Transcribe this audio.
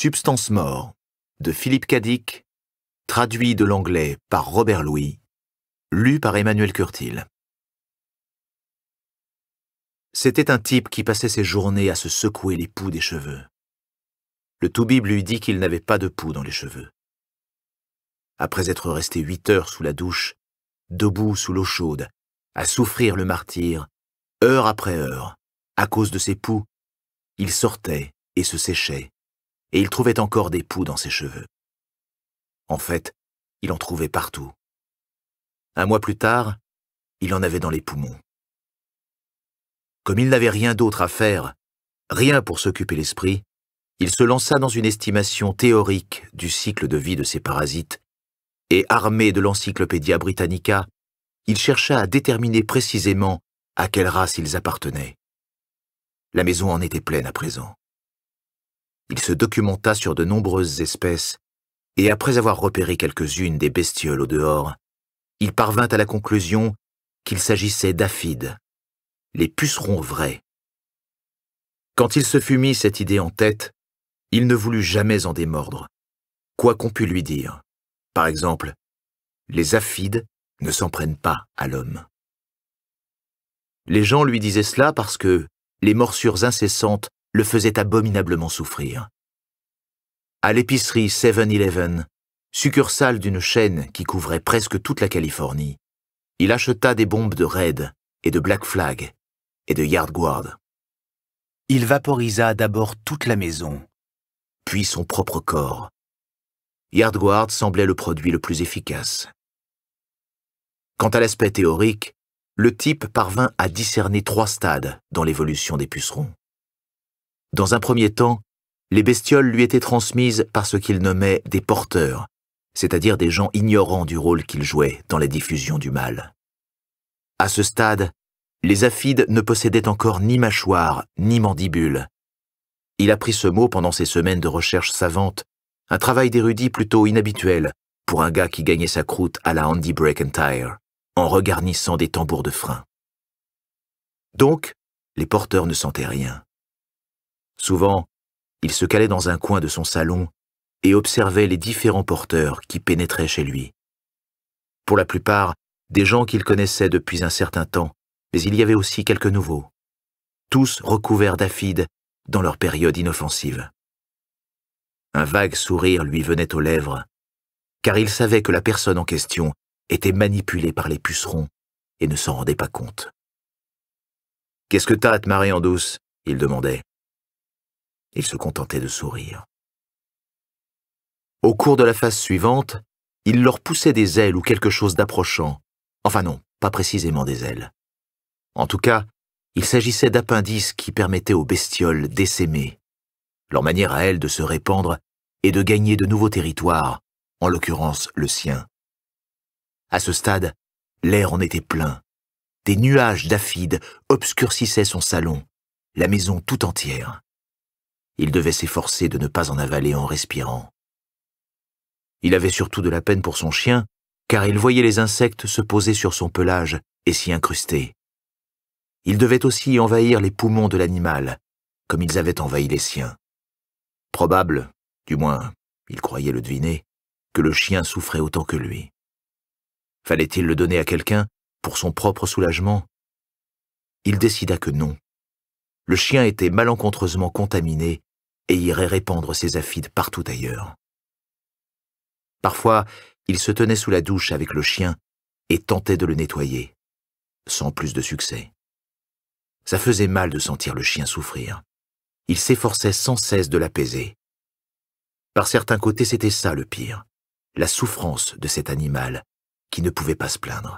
Substance mort de Philippe Cadic, traduit de l'anglais par Robert Louis, lu par Emmanuel Curtil. C'était un type qui passait ses journées à se secouer les poux des cheveux. Le toubib lui dit qu'il n'avait pas de poux dans les cheveux. Après être resté huit heures sous la douche, debout sous l'eau chaude, à souffrir le martyr, heure après heure, à cause de ses poux, il sortait et se séchait, et il trouvait encore des poux dans ses cheveux. En fait, il en trouvait partout. Un mois plus tard, il en avait dans les poumons. Comme il n'avait rien d'autre à faire, rien pour s'occuper l'esprit, il se lança dans une estimation théorique du cycle de vie de ces parasites, et armé de l'Encyclopédia Britannica, il chercha à déterminer précisément à quelle race ils appartenaient. La maison en était pleine à présent il se documenta sur de nombreuses espèces, et après avoir repéré quelques-unes des bestioles au dehors, il parvint à la conclusion qu'il s'agissait d'aphides, les pucerons vrais. Quand il se fut mis cette idée en tête, il ne voulut jamais en démordre, quoi qu'on pût lui dire. Par exemple, les aphides ne s'en prennent pas à l'homme. Les gens lui disaient cela parce que les morsures incessantes le faisait abominablement souffrir. À l'épicerie 7-Eleven, succursale d'une chaîne qui couvrait presque toute la Californie, il acheta des bombes de Red et de Black Flag et de Yard Guard. Il vaporisa d'abord toute la maison, puis son propre corps. Yard Guard semblait le produit le plus efficace. Quant à l'aspect théorique, le type parvint à discerner trois stades dans l'évolution des pucerons. Dans un premier temps, les bestioles lui étaient transmises par ce qu'il nommait des porteurs, c'est-à-dire des gens ignorants du rôle qu'ils jouaient dans la diffusion du mal. À ce stade, les affides ne possédaient encore ni mâchoire, ni mandibule. Il a pris ce mot pendant ses semaines de recherche savante, un travail d'érudit plutôt inhabituel pour un gars qui gagnait sa croûte à la Andy Tire en regarnissant des tambours de frein. Donc, les porteurs ne sentaient rien. Souvent, il se calait dans un coin de son salon et observait les différents porteurs qui pénétraient chez lui. Pour la plupart, des gens qu'il connaissait depuis un certain temps, mais il y avait aussi quelques nouveaux, tous recouverts d'affides dans leur période inoffensive. Un vague sourire lui venait aux lèvres, car il savait que la personne en question était manipulée par les pucerons et ne s'en rendait pas compte. « Qu'est-ce que t'as à te en douce ?» il demandait il se contentait de sourire. Au cours de la phase suivante, il leur poussait des ailes ou quelque chose d'approchant. Enfin non, pas précisément des ailes. En tout cas, il s'agissait d'appendices qui permettaient aux bestioles d'essaimer, leur manière à elles de se répandre et de gagner de nouveaux territoires, en l'occurrence le sien. À ce stade, l'air en était plein. Des nuages d'aphides obscurcissaient son salon, la maison tout entière. Il devait s'efforcer de ne pas en avaler en respirant. Il avait surtout de la peine pour son chien, car il voyait les insectes se poser sur son pelage et s'y incruster. Il devait aussi envahir les poumons de l'animal, comme ils avaient envahi les siens. Probable, du moins, il croyait le deviner, que le chien souffrait autant que lui. Fallait-il le donner à quelqu'un pour son propre soulagement Il décida que non. Le chien était malencontreusement contaminé et irait répandre ses affides partout ailleurs. Parfois, il se tenait sous la douche avec le chien et tentait de le nettoyer, sans plus de succès. Ça faisait mal de sentir le chien souffrir. Il s'efforçait sans cesse de l'apaiser. Par certains côtés, c'était ça le pire, la souffrance de cet animal qui ne pouvait pas se plaindre.